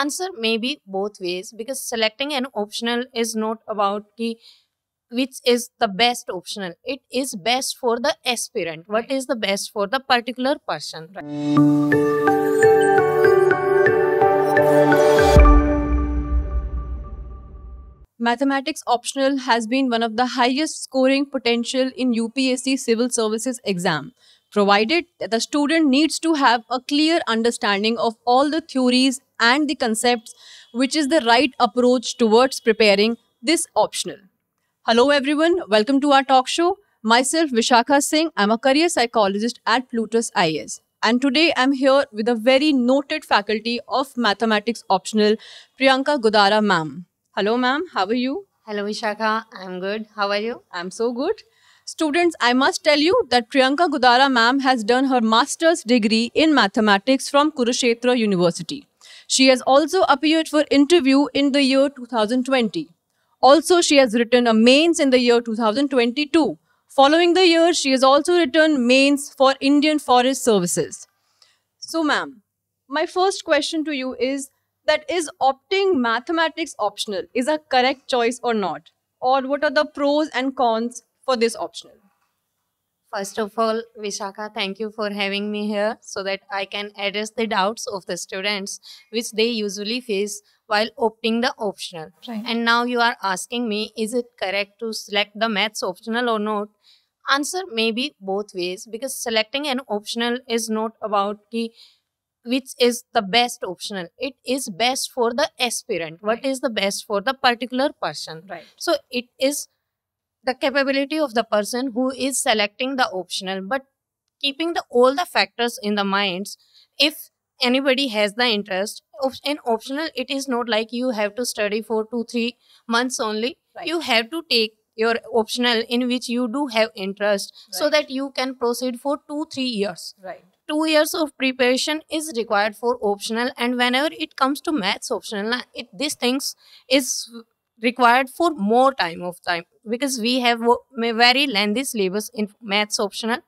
answer may be both ways because selecting an optional is not about ki, which is the best optional. It is best for the aspirant. What is the best for the particular person. Right. mathematics optional has been one of the highest scoring potential in UPSC civil services exam provided that the student needs to have a clear understanding of all the theories and the concepts, which is the right approach towards preparing this optional. Hello everyone, welcome to our talk show. Myself Vishakha Singh, I'm a career psychologist at Plutus IS. And today I'm here with a very noted faculty of mathematics optional, Priyanka Godara ma'am. Hello ma'am, how are you? Hello Vishakha, I'm good. How are you? I'm so good. Students, I must tell you that Priyanka Gudara ma'am has done her master's degree in mathematics from Kurukshetra University. She has also appeared for interview in the year 2020. Also, she has written a mains in the year 2022. Following the year, she has also written mains for Indian Forest Services. So, ma'am, my first question to you is that is opting mathematics optional is a correct choice or not? Or what are the pros and cons for this optional? First of all, Vishaka, thank you for having me here so that I can address the doubts of the students which they usually face while opting the optional. Right. And now you are asking me, is it correct to select the maths optional or not? Answer may be both ways because selecting an optional is not about ki, which is the best optional. It is best for the aspirant. Right. What is the best for the particular person? Right. So it is the capability of the person who is selecting the optional but keeping the all the factors in the minds if anybody has the interest in optional it is not like you have to study for 2 3 months only right. you have to take your optional in which you do have interest right. so that you can proceed for 2 3 years right 2 years of preparation is required for optional and whenever it comes to maths optional it these things is required for more time of time because we have very lengthy syllabus in maths optional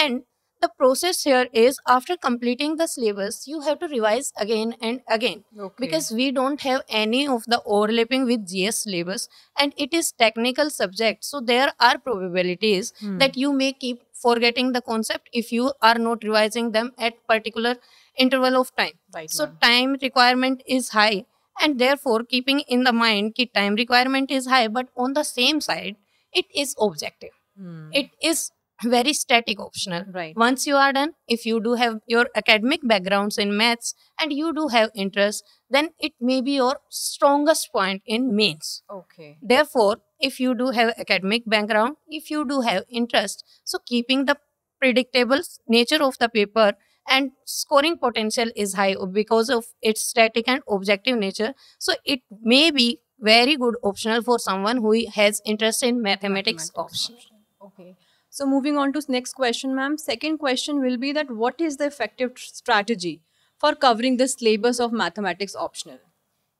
and the process here is after completing the syllabus you have to revise again and again okay. because we don't have any of the overlapping with gs syllabus and it is technical subject so there are probabilities hmm. that you may keep forgetting the concept if you are not revising them at particular interval of time right so time requirement is high and therefore keeping in the mind that time requirement is high but on the same side it is objective hmm. it is very static optional right once you are done if you do have your academic backgrounds in maths and you do have interest then it may be your strongest point in mains okay therefore if you do have academic background if you do have interest so keeping the predictable nature of the paper and scoring potential is high because of its static and objective nature. So it may be very good optional for someone who has interest in mathematics, mathematics option. Okay. So moving on to next question, ma'am. Second question will be that what is the effective strategy for covering the syllabus of mathematics optional?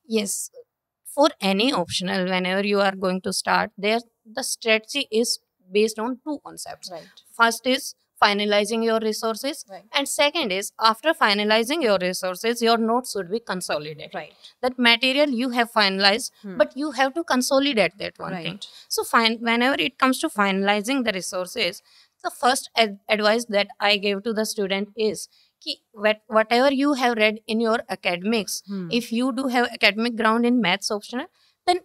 Yes. For any optional, whenever you are going to start, there the strategy is based on two concepts. Right. First is finalizing your resources right. and second is after finalizing your resources your notes should be consolidated right that material you have finalized hmm. but you have to consolidate that one right. thing so fine whenever it comes to finalizing the resources the first ad- advice that i gave to the student is ki whatever you have read in your academics hmm. if you do have academic ground in maths optional then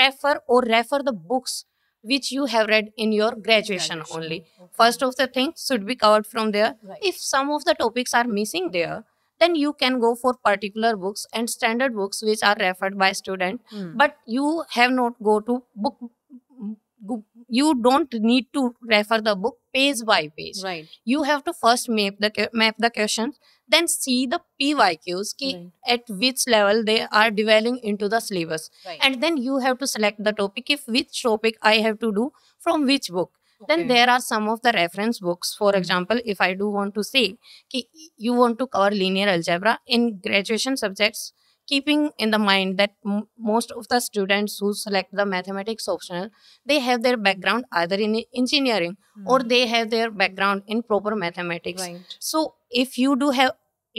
prefer or refer the books which you have read in your graduation, graduation. only. Okay. First of the things should be covered from there. Right. If some of the topics are missing there, then you can go for particular books and standard books which are referred by student mm. but you have not go to book you don't need to refer the book page by page right you have to first map the map the questions then see the pyqs ki right. at which level they are dwelling into the syllabus right. and then you have to select the topic if which topic i have to do from which book okay. then there are some of the reference books for hmm. example if i do want to say ki you want to cover linear algebra in graduation subjects keeping in the mind that m- most of the students who select the mathematics optional they have their background either in engineering mm. or hmm. they have their background in proper mathematics right. so if you do have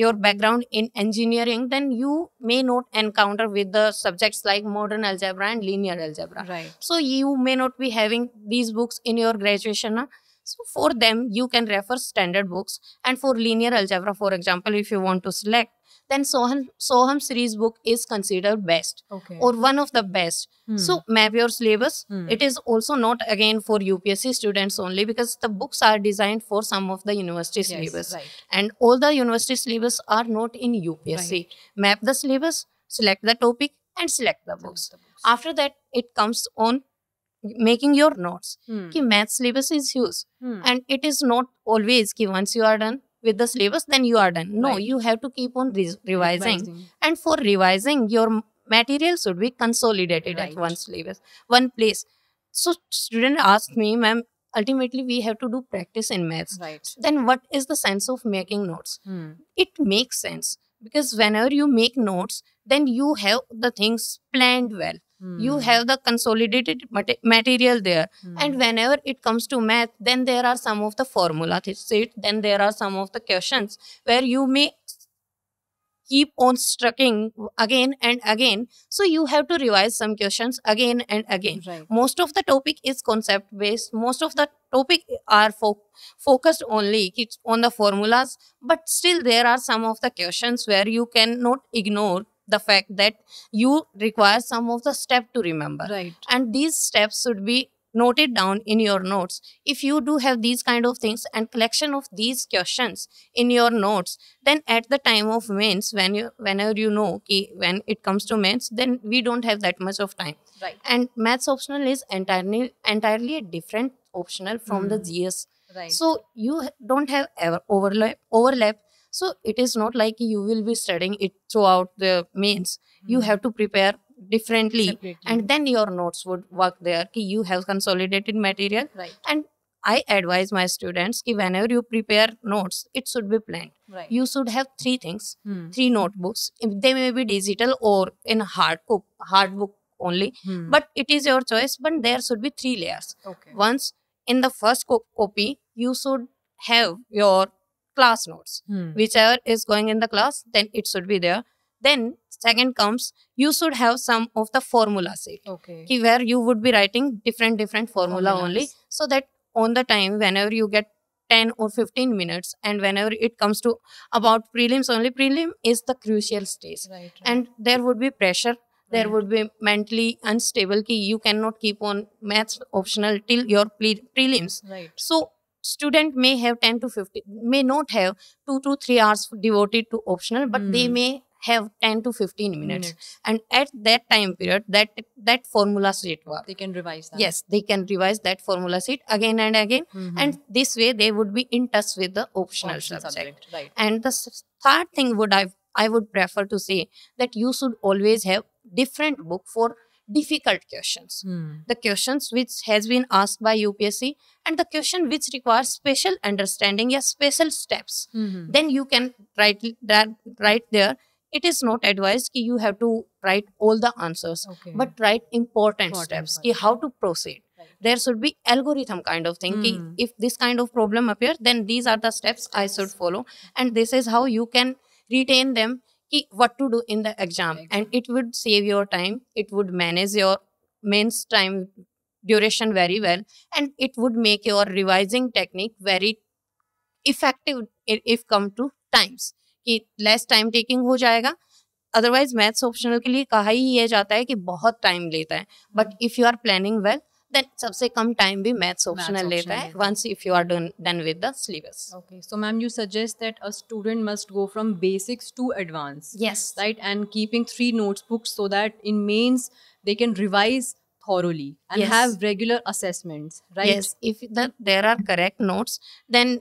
your background in engineering then you may not encounter with the subjects like modern algebra and linear algebra right so you may not be having these books in your graduation so for them you can refer standard books and for linear algebra for example if you want to select then Soham Soham series book is considered best okay. or one of the best. Hmm. So map your syllabus. Hmm. It is also not again for UPSC students only because the books are designed for some of the university yes, syllabus right. and all the university syllabus are not in UPSC. Right. Map the syllabus, select the topic, and select the books. the books. After that, it comes on making your notes. Hmm. कि math syllabus is huge hmm. and it is not always कि once you are done with the syllabus then you are done no right. you have to keep on re- revising. revising. and for revising your material should be consolidated right. at one syllabus one place so student asked me ma'am ultimately we have to do practice in maths right then what is the sense of making notes hmm. it makes sense because whenever you make notes then you have the things planned well Mm. You hmm. have the consolidated material there. Mm. And whenever it comes to math, then there are some of the formula set, then there are some of the questions where you may keep on striking again and again. So you have to revise some questions again and again. Right. Most of the topic is concept based. Most of the topic are fo- focused only on the formulas. But still there are some of the questions where you cannot ignore the fact that you require some of the step to remember right and these steps should be noted down in your notes if you do have these kind of things and collection of these questions in your notes then at the time of mains when you whenever you know when it comes to mains then we don't have that much of time right and maths optional is entirely entirely different optional from mm. the hmm. gs right so you don't have overlap overlap so it is not like you will be studying it throughout the mains mm-hmm. you hmm. have to prepare differently Separately. and then your notes would work there you have consolidated material right. and I advise my students ki whenever you prepare notes, it should be planned. Right. You should have three things, hmm. three notebooks. They may be digital or in hard book, hard book only, hmm. but it is your choice. But there should be three layers. Okay. Once in the first co- copy, you should have your class notes. Hmm. Whichever is going in the class, then it should be there. Then second comes you should have some of the formula set. Okay. Where you would be writing different different formula Formulas. only, so that on the time whenever you get 10 or 15 minutes and whenever it comes to about prelims only prelim is the crucial stage right, right. and there would be pressure there right. would be mentally unstable ki you cannot keep on maths optional till your pre- prelims right so student may have 10 to 15 may not have 2 to 3 hours devoted to optional but mm. they hmm. may have 10 to 15 minutes. minutes. and at that time period that that formula sheet work they can revise that yes they can revise that formula sheet again and again mm-hmm. and this way they would be in touch with the optional, optional subject. subject right and the third thing would i i would prefer to say that you should always have different book for difficult questions hmm. the questions which has been asked by upsc and the question which requires special understanding yeah special steps mm-hmm. then you can write that right there it is not advised that you have to write all the answers okay. but write important, important steps ki how to proceed there should be algorithm kind of thing mm. if this kind of problem appears then these are the steps i should follow and this is how you can retain them कि what to do in the exam and it would save your time it would manage your mains time duration very well and it would make your revising technique very effective if come two times कि less time taking हो जाएगा otherwise maths optional के लिए कहा ही यह जाता है कि बहुत टाइम लेता है but if you are planning well then सबसे कम टाइम भी मैथ्स ऑप्शनल लेता है once if you are done with the syllabus okay so ma'am you suggest that a student must go from basics to advance yes right and keeping three notes books so that in mains they can revise thoroughly and yes. have regular assessments right yes if the, there are correct notes then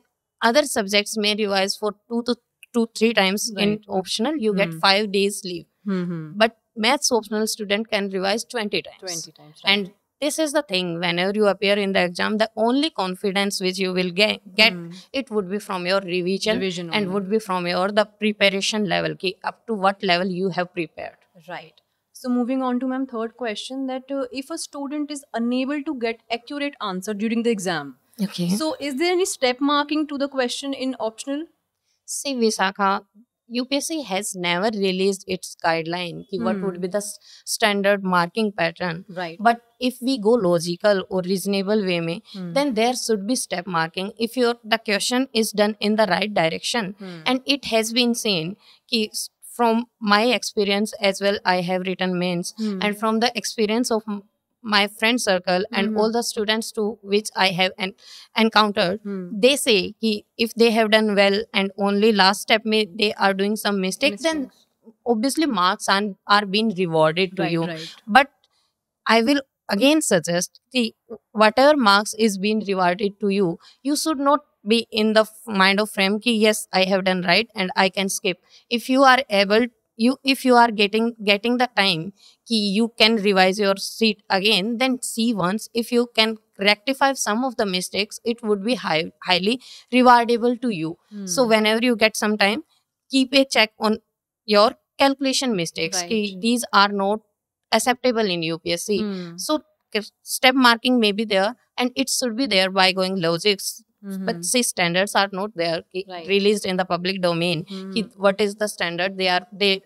other subjects may revise for two to two three times right. in optional you mm-hmm. get hmm. five days leave mm-hmm. but maths optional student can revise 20 times 20 times right. and this is the thing whenever you appear in the exam the only confidence which you will get, get mm. it would be from your revision, revision and would be from your the preparation level ki up to what level you have prepared right so moving on to my third question that uh, if a student is unable to get accurate answer during the exam okay so is there any step marking to the question in optional see visakha UPSC has never released its guideline ki mm. what would be hmm. the standard marking pattern. Right. But if we go logical or reasonable way, mein, mm. then there should be step marking. If your the question is done in the right direction, mm. and it has been seen ki from my experience as well, I have written mains, hmm. and from the experience of my friend circle and mm-hmm. all the students to which I have encountered, mm. they say he, if they have done well and only last step may they are doing some mistakes, mistakes. then obviously marks are, are being rewarded to right, you. Right. But I will again suggest the whatever marks is being rewarded to you, you should not be in the mind of frame key, yes i have done right and i can skip if you are able you if you are getting getting the time key you can revise your seat again then see once if you can rectify some of the mistakes it would be high, highly rewardable to you hmm. so whenever you get some time keep a check on your calculation mistakes right. these are not acceptable in upsc hmm. so step marking may be there and it should be there by going logics Mm-hmm. but see standards are not there right. released in the public domain mm-hmm. is the standard they are they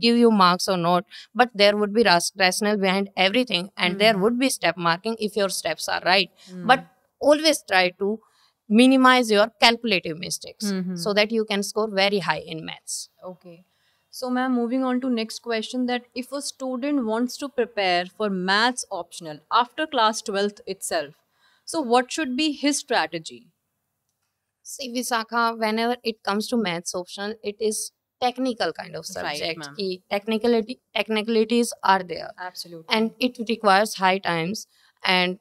give you marks or not but there would be rationale behind everything and mm. there would be step marking if your steps are right mm. but always try to minimize your calculative mistakes mm-hmm. so that you can score very high in maths okay so ma'am moving on to next question that if a student wants to prepare for maths optional after class 12th itself so what should be his strategy see visakha whenever it comes to maths optional it is technical kind of subject. Right, ki technicality technicalities are there. Absolutely. And it requires high times and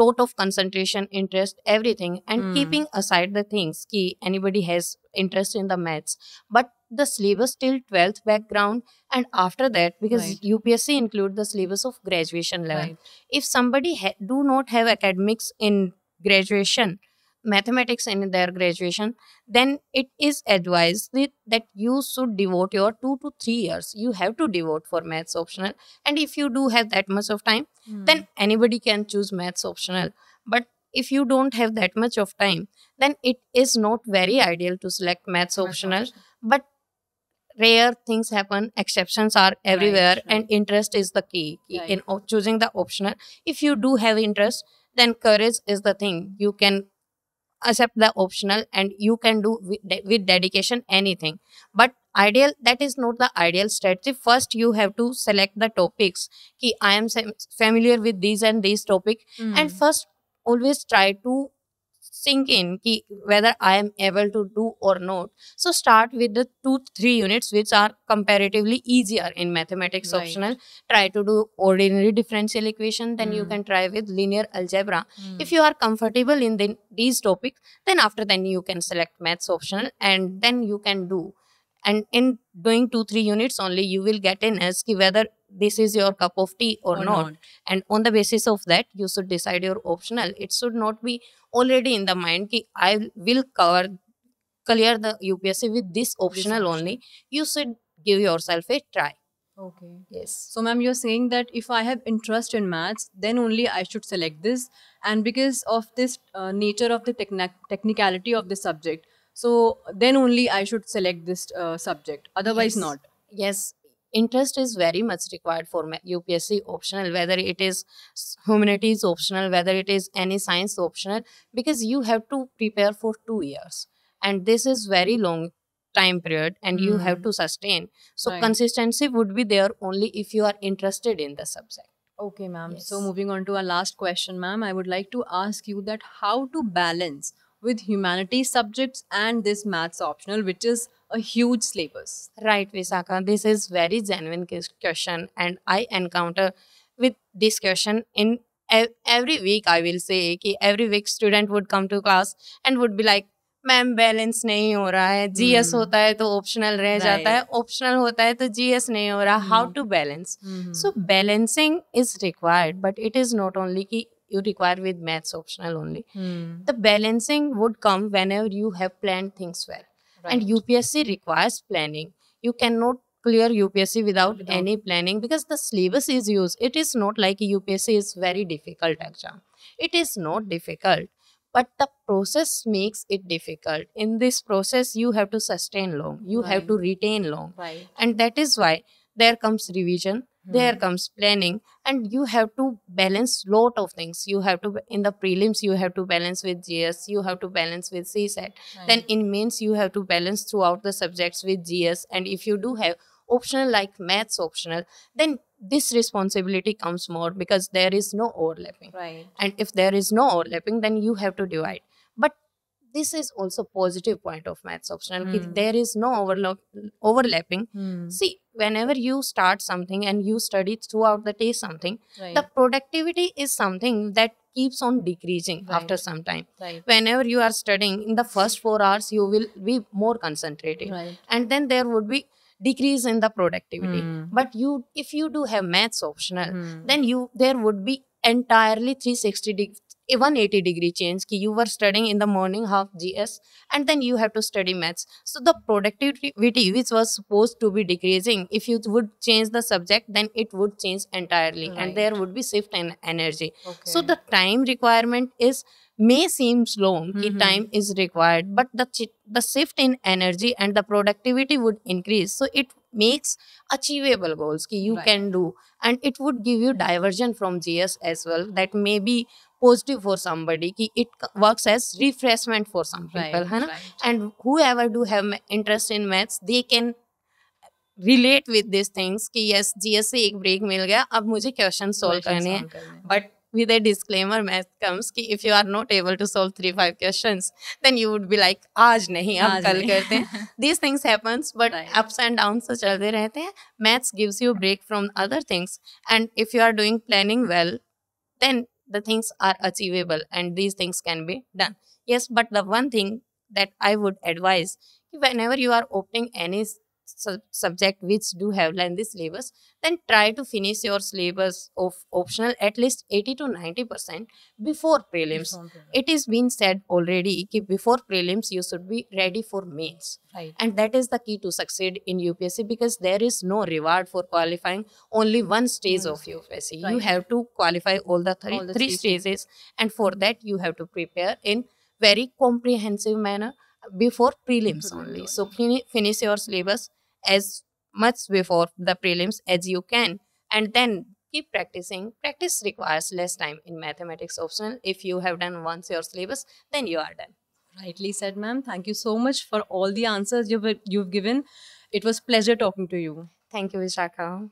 lot of concentration, interest, everything, and mm. keeping aside the things ki anybody has interest in the maths. But the syllabus till 12th background and after that because right. upsc include the syllabus of graduation level right. if somebody do not have academics in graduation mathematics in their graduation then it is advised that you should devote your 2 to 3 years you have to devote for maths optional and if you do have that much of time mm. then anybody can choose maths optional but if you don't have that much of time then it is not very ideal to select maths optional but rare things happen exceptions are everywhere right, and interest is the key right. in choosing the optional if you do have interest then courage is the thing you can accept the optional and you can do with, with dedication anything but ideal that is not the ideal strategy first you have to select the topics ki i am familiar with these and these topic mm. and hmm. first always try to sink in ki whether I am able to do or not. So start with the two, three units which are comparatively easier in mathematics right. optional. Try to do ordinary differential equation, then mm. you hmm. can try with linear algebra. Mm. If you are comfortable in the, these topics, then after then you can select maths optional and then you can do. And in doing two, three units only, you will get an as whether this is your cup of tea or, or not. not. and on the basis of that you should decide your optional it should not be already in the mind ki i will cover clear the upsc with this optional this only you should give yourself a try okay yes so ma'am you're saying that if i have interest in maths then only i should select this and because of this uh, nature of the techni- technicality of the subject so then only i should select this uh, subject otherwise yes. not yes interest is very much required for UPSC optional, whether it is humanities optional, whether it is any science optional, because you have to prepare for two years. And this is very long time period and mm. you have hmm. to sustain. So right. consistency would be there only if you are interested in the subject. Okay, ma'am. Yes. So moving on to our last question, ma'am, I would like to ask you that how to balance with humanities subjects and this maths optional, which is a huge syllabus. Right, Visakha. This is very genuine question, and I encounter with this question in every week. I will say कि every week student would come to class and would be like, ma'am balance नहीं हो रहा है GS hmm. होता है hmm. hmm. it is optional रह right. जाता है ऑप्शनल होता है तो जीएस नहीं हो रहा how to balance so balancing you require with maths optional only. Hmm. The balancing would come whenever you have planned things well right. and upsc requires planning you cannot clear upsc without, any planning because the syllabus is used it is not like upsc is very difficult exam it is not difficult but the process makes it difficult in this process you have to sustain long you right. have to retain long right. and that is why there comes revision mm. there hmm. comes planning and you have to balance lot of things you have to in the prelims you have to balance with gs you have to balance with csat right. then in mains you have to balance throughout the subjects with gs and if you do have optional like maths optional then this responsibility comes more because there is no overlapping right and if there is no overlapping then you have to divide but this is also positive point of maths optional mm. there is no overlap overlapping mm. see whenever you start something and you study throughout the day something right. the productivity is something that keeps on decreasing right. after some time right. whenever you are studying in the first 4 hours you will be more concentrating and then there would be decrease in the productivity mm. but you if you do have maths optional mm. then you there would be entirely 360 de- a 180 degree change ki you were studying in the morning half gs and then you have to study maths so the productivity which was supposed to be decreasing if you would change the subject then it would change entirely right. and there would be shift in energy okay. so the time requirement is may seem slow mm-hmm. time is required but the the shift in energy and the productivity would increase so it makes achievable goals ki you right. can do and it would give you diversion from gs as well that maybe positive for somebody की it work as refreshment for some people है ना and whoever do have interest in maths they can relate with this things कि yes G S से एक break मिल गया अब मुझे question solve करने हैं but with a disclaimer math comes कि if you are not able to solve three five question then you would be like आज नहीं अब कल करते हैं this things happens but ups and down से चलते रहते हैं maths gives you break from other things and if you are doing planning well then the things are achievable and these things can be done yes but the one thing that i would advise whenever you are opening any sub- subject which do have lengthy syllabus, then try to finish your syllabus of optional at least 80 to 90 percent before prelims. Before It is been said already that before prelims you should be ready for mains, right. and that is the key to succeed in UPSC because there is no reward for qualifying only one stage of UPSC. Right. You have to qualify all the all the three stages, and for that you have to prepare in very comprehensive manner before prelims only. So finish your syllabus as much before the prelims as you can and then keep practicing. Practice requires less time in mathematics optional. If you have done once your syllabus, then you are done. Rightly said, ma'am. Thank you so much for all the answers you've, you've given. It was pleasure talking to you. Thank you, Vishaka.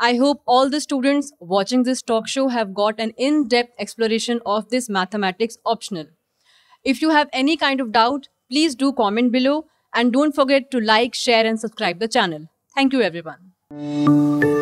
I hope all the students watching this talk show have got an in-depth exploration of this mathematics optional. If you have any kind of doubt, Please do comment below and don't forget to like, share and subscribe the channel. Thank you everyone.